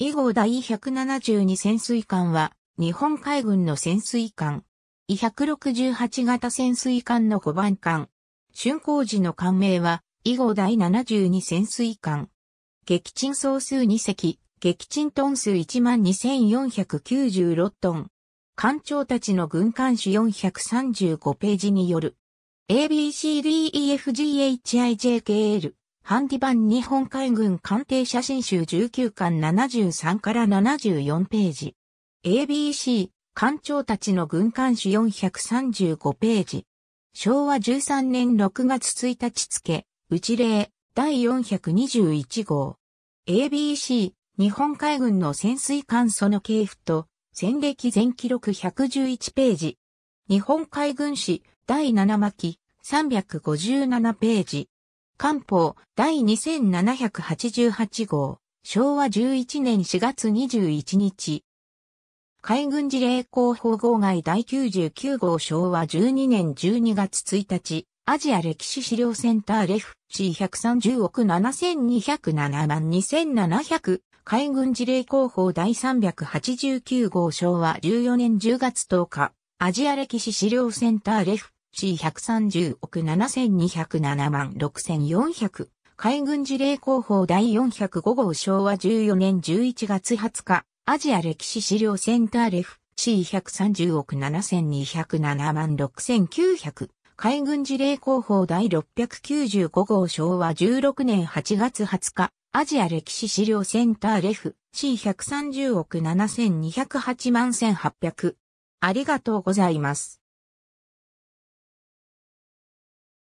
以後第172潜水艦は、日本海軍の潜水艦。百1 6 8型潜水艦の5番艦。竣工時の艦名は、以後第72潜水艦。撃沈総数2隻、撃沈トン数12,496トン。艦長たちの軍艦誌435ページによる。ABCDEFGHIJKL ハンディ版日本海軍艦艇写真集19巻73から74ページ。ABC、艦長たちの軍艦誌435ページ。昭和13年6月1日付、内令、第421号。ABC、日本海軍の潜水艦その系譜と、戦歴全記録111ページ。日本海軍史、第7巻、357ページ。官報第2788号、昭和11年4月21日。海軍事例広報号外第99号昭和12年12月1日、アジア歴史資料センターレフ C130 億7207万2700、海軍事例広報第389号昭和14年10月10日、アジア歴史資料センターレフ C130 億7207万6400。海軍事例広報第405号昭和14年11月20日。アジア歴史資料センターレフ。C130 億7207万6900。海軍事例広報第695号昭和16年8月20日。アジア歴史資料センターレフ C130 億7208万1800。ありがとうございます。